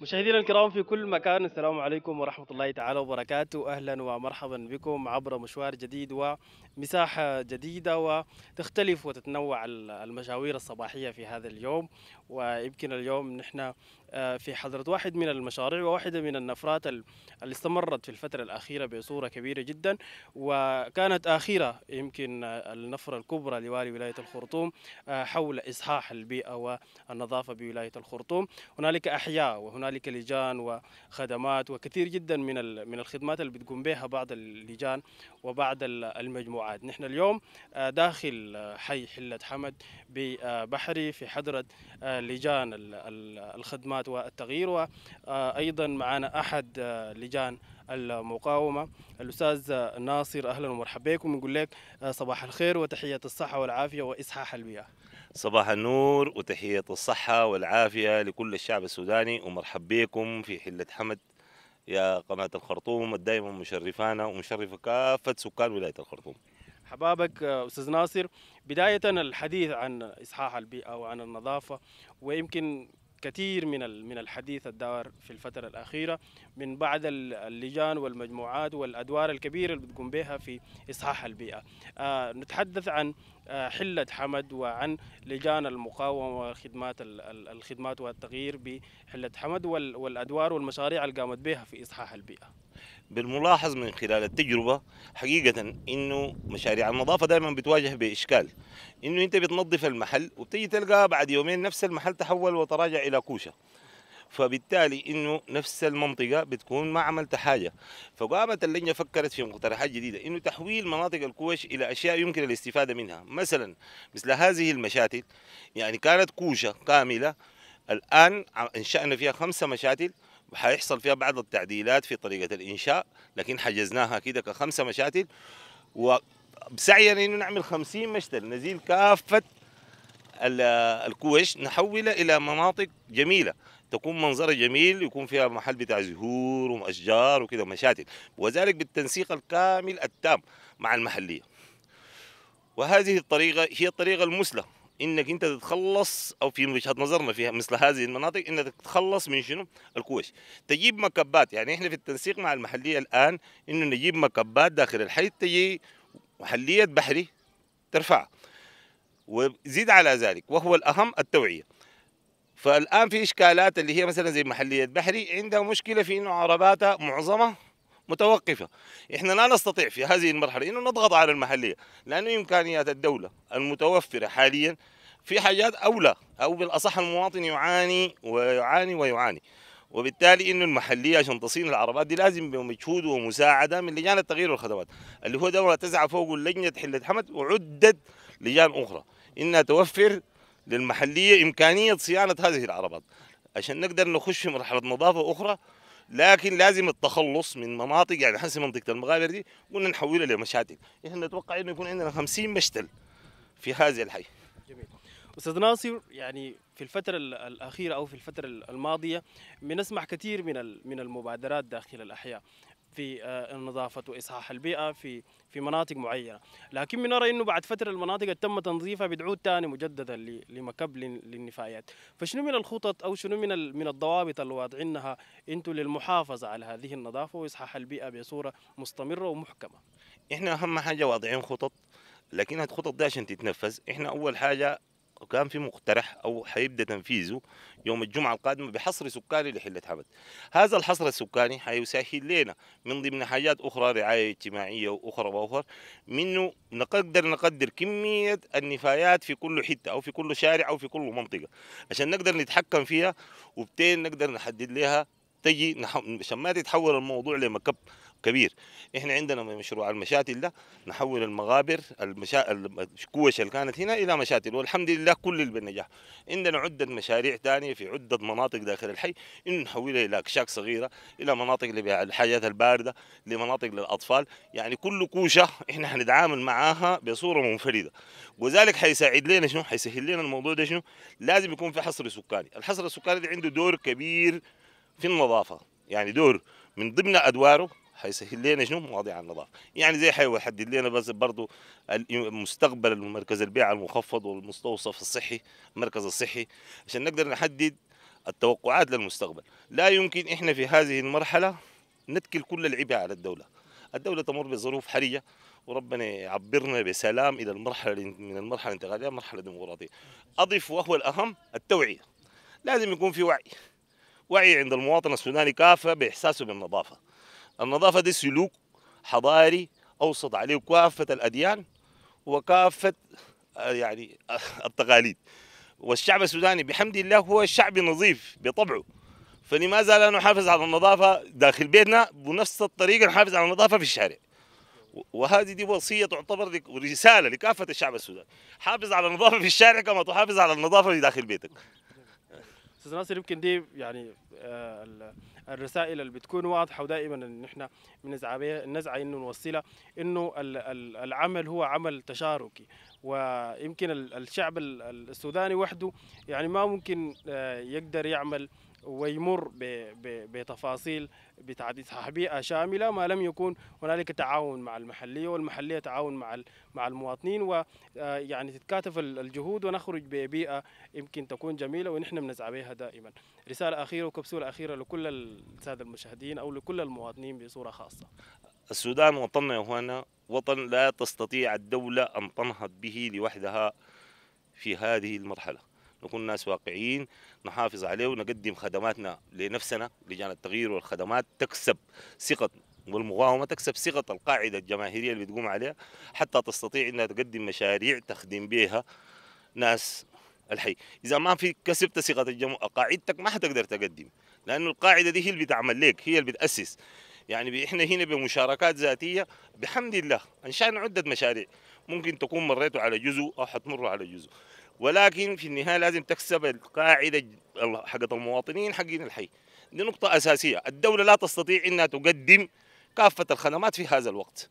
مشاهدينا الكرام في كل مكان السلام عليكم ورحمة الله تعالى وبركاته أهلا ومرحبا بكم عبر مشوار جديد ومساحة جديدة وتختلف وتتنوع المشاوير الصباحية في هذا اليوم ويمكن اليوم نحن آه، في حضرة واحد من المشاريع وواحدة من النفرات اللي استمرت في الفترة الأخيرة بصورة كبيرة جدا وكانت آخرة يمكن النفرة الكبرى لوالي ولاية الخرطوم آه، حول إصحاح البيئة والنظافة بولاية الخرطوم هنالك أحياء وهنالك لجان وخدمات وكثير جدا من من الخدمات اللي بتقوم بها بعض اللجان وبعض المجموعات نحن اليوم آه، داخل حي حلة حمد ببحري في حضرة لجان الخدمات الخدمات والتغيير وأيضا معنا أحد آه، لجان المقاومه الاستاذ آه، ناصر اهلا ومرحبا بكم ونقول لك آه، صباح الخير وتحيه الصحه والعافيه واصحاح البيئه صباح النور وتحيه الصحه والعافيه لكل الشعب السوداني ومرحبا بكم في حله حمد يا قناه الخرطوم دائما مشرفانا ومشرفه كافه سكان ولايه الخرطوم حبابك استاذ ناصر بدايه الحديث عن اصحاح البيئه وعن النظافه ويمكن الكثير من من الحديث الدار في الفتره الاخيره من بعض اللجان والمجموعات والادوار الكبيره اللي بتقوم بها في اصحاح البيئه آه، نتحدث عن آه، حلة حمد وعن لجان المقاومة وخدمات الخدمات والتغيير بحلة حمد والأدوار والمشاريع اللي قامت بها في إصحاح البيئة بالملاحظ من خلال التجربه حقيقه انه مشاريع النظافه دائما بتواجه باشكال انه انت بتنظف المحل وبتيجي تلقى بعد يومين نفس المحل تحول وتراجع الى كوشه فبالتالي انه نفس المنطقه بتكون ما عملت حاجه فقامت اللجنه فكرت في مقترحات جديده انه تحويل مناطق الكوش الى اشياء يمكن الاستفاده منها مثلا مثل هذه المشاتل يعني كانت كوشه كامله الان انشانا فيها خمسه مشاتل حيحصل فيها بعض التعديلات في طريقه الانشاء لكن حجزناها كده كخمسه مشاتل وبسعينا انه نعمل 50 مشتل نزيل كافه الكوش نحولها الى مناطق جميله تكون منظرها جميل يكون فيها محل بتاع زهور واشجار وكده مشاتل وذلك بالتنسيق الكامل التام مع المحليه وهذه الطريقه هي الطريقه المثلى انك انت تتخلص او في وجهه نظرنا في مثل هذه المناطق انك تتخلص من شنو؟ الكوش. تجيب مكبات يعني احنا في التنسيق مع المحليه الان انه نجيب مكبات داخل الحي تجي محليه بحري ترفع وزيد على ذلك وهو الاهم التوعيه. فالان في اشكالات اللي هي مثلا زي محليه بحري عندها مشكله في انه عرباتها معظمها متوقفة إحنا لا نستطيع في هذه المرحلة أنه نضغط على المحلية لأنه إمكانيات الدولة المتوفرة حاليا في حاجات أولى أو بالأصح المواطن يعاني ويعاني ويعاني وبالتالي انه المحليه عشان تصين العربات دي لازم بمجهود ومساعده من لجان التغيير والخدمات اللي هو دوره تسعه فوق لجنه حله حمد وعدد لجان اخرى انها توفر للمحليه امكانيه صيانه هذه العربات عشان نقدر نخش في مرحله نظافه اخرى لكن لازم التخلص من مناطق يعني حسب منطقه المغابر دي قلنا نحولها لمشاتل احنا نتوقع انه يكون عندنا 50 مشتل في هذا الحي جميل استاذ ناصر يعني في الفترة الأخيرة أو في الفترة الماضية بنسمع كثير من من المبادرات داخل الأحياء في آه، النظافه واصحاح البيئه في في مناطق معينه، لكن بنرى انه بعد فتره المناطق اللي تم تنظيفها بتعود ثاني مجددا لمكب للنفايات، فشنو من الخطط او شنو من من الضوابط اللي واضعينها انتم للمحافظه على هذه النظافه واصحاح البيئه بصوره مستمره ومحكمه؟ احنا اهم حاجه واضعين خطط لكن الخطط دي عشان تتنفذ، احنا اول حاجه وكان في مقترح او حيبدا تنفيذه يوم الجمعه القادمه بحصر سكاني لحله حمد. هذا الحصر السكاني حيسهل لنا من ضمن حاجات اخرى رعايه اجتماعيه واخرى واخرى منه نقدر نقدر كميه النفايات في كل حته او في كل شارع او في كل منطقه عشان نقدر نتحكم فيها وبتين نقدر نحدد لها تجي عشان ما تتحول الموضوع لمكب كبير احنا عندنا مشروع المشاتل ده نحول المغابر المشا... الكوش اللي كانت هنا الى مشاتل والحمد لله كل بالنجاح عندنا عده مشاريع ثانيه في عده مناطق داخل الحي انه نحولها الى اكشاك صغيره الى مناطق للحاجات البارده لمناطق للاطفال يعني كل كوشه احنا هنتعامل معاها بصوره منفرده وذلك حيساعد لنا شنو حيسهل لنا الموضوع ده شنو لازم يكون في حصر سكاني الحصر السكاني ده عنده دور كبير في النظافه يعني دور من ضمن ادواره حيسهل لنا شنو مواضيع النظافه يعني زي حيحدد لنا بس برضه مستقبل مركز البيع المخفض والمستوصف الصحي المركز الصحي عشان نقدر نحدد التوقعات للمستقبل لا يمكن احنا في هذه المرحله نتكل كل العبء على الدوله الدوله تمر بظروف حرجه وربنا يعبرنا بسلام الى المرحله من المرحله الانتقاليه مرحله ديمقراطيه اضف وهو الاهم التوعيه لازم يكون في وعي وعي عند المواطن السوداني كافه باحساسه بالنظافه النظافة دي سلوك حضاري أوصد عليه كافة الأديان وكافة يعني التقاليد والشعب السوداني بحمد الله هو شعب نظيف بطبعه فلماذا لا نحافظ على النظافة داخل بيتنا بنفس الطريقة نحافظ على النظافة في الشارع وهذه دي وصية تعتبر رسالة لكافة الشعب السوداني حافظ على النظافة في الشارع كما تحافظ على النظافة في داخل بيتك استاذ ناصر يمكن دي يعني آه، الرسائل اللي بتكون واضحه ودائما ان احنا بنزعى نزعى انه نوصلها انه العمل هو عمل تشاركي ويمكن الشعب السوداني وحده يعني ما ممكن آه، يقدر يعمل ويمر بتفاصيل بتعديل بيئة شاملة ما لم يكون هنالك تعاون مع المحلية والمحلية تعاون مع مع المواطنين ويعني آه، تتكاتف الجهود ونخرج ببيئة يمكن تكون جميلة ونحن بنسعى بها دائما رسالة أخيرة وكبسولة أخيرة لكل السادة المشاهدين أو لكل المواطنين بصورة خاصة السودان وطننا يا اخوانا وطن لا تستطيع الدولة أن تنهض به لوحدها في هذه المرحلة نكون ناس واقعيين نحافظ عليه ونقدم خدماتنا لنفسنا لجان التغيير والخدمات تكسب ثقة والمقاومة تكسب ثقة القاعدة الجماهيرية اللي بتقوم عليها حتى تستطيع أنها تقدم مشاريع تخدم بها ناس الحي اذا ما في كسبت ثقه الجمهور قاعدتك ما حتقدر تقدم لانه القاعده دي هي اللي بتعمل لك هي اللي بتاسس يعني احنا هنا بمشاركات ذاتيه بحمد الله انشانا عده مشاريع ممكن تكون مريتوا على جزء او حتمروا على جزء ولكن في النهايه لازم تكسب القاعده حقت المواطنين حقين الحي دي نقطه اساسيه الدوله لا تستطيع انها تقدم كافه الخدمات في هذا الوقت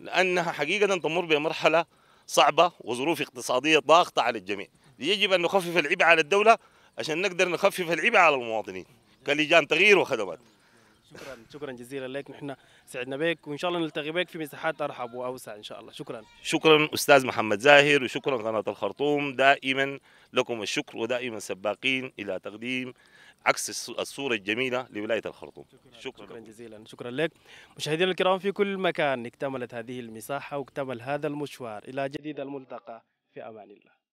لانها حقيقه تمر بمرحله صعبه وظروف اقتصاديه ضاغطه على الجميع يجب ان نخفف العبء على الدوله عشان نقدر نخفف العبء على المواطنين كلجان تغيير وخدمات شكرا شكرا جزيلا لك نحن سعدنا بك وان شاء الله نلتقي بك في مساحات ارحب واوسع ان شاء الله شكرا شكرا استاذ محمد زاهر وشكرا قناه الخرطوم دائما لكم الشكر ودائما سباقين الى تقديم عكس الصورة الجميلة لولاية الخرطوم شكرا, شكرا, شكرا جزيلا شكرا لك مشاهدينا الكرام في كل مكان اكتملت هذه المساحة واكتمل هذا المشوار إلى جديد الملتقى في أمان الله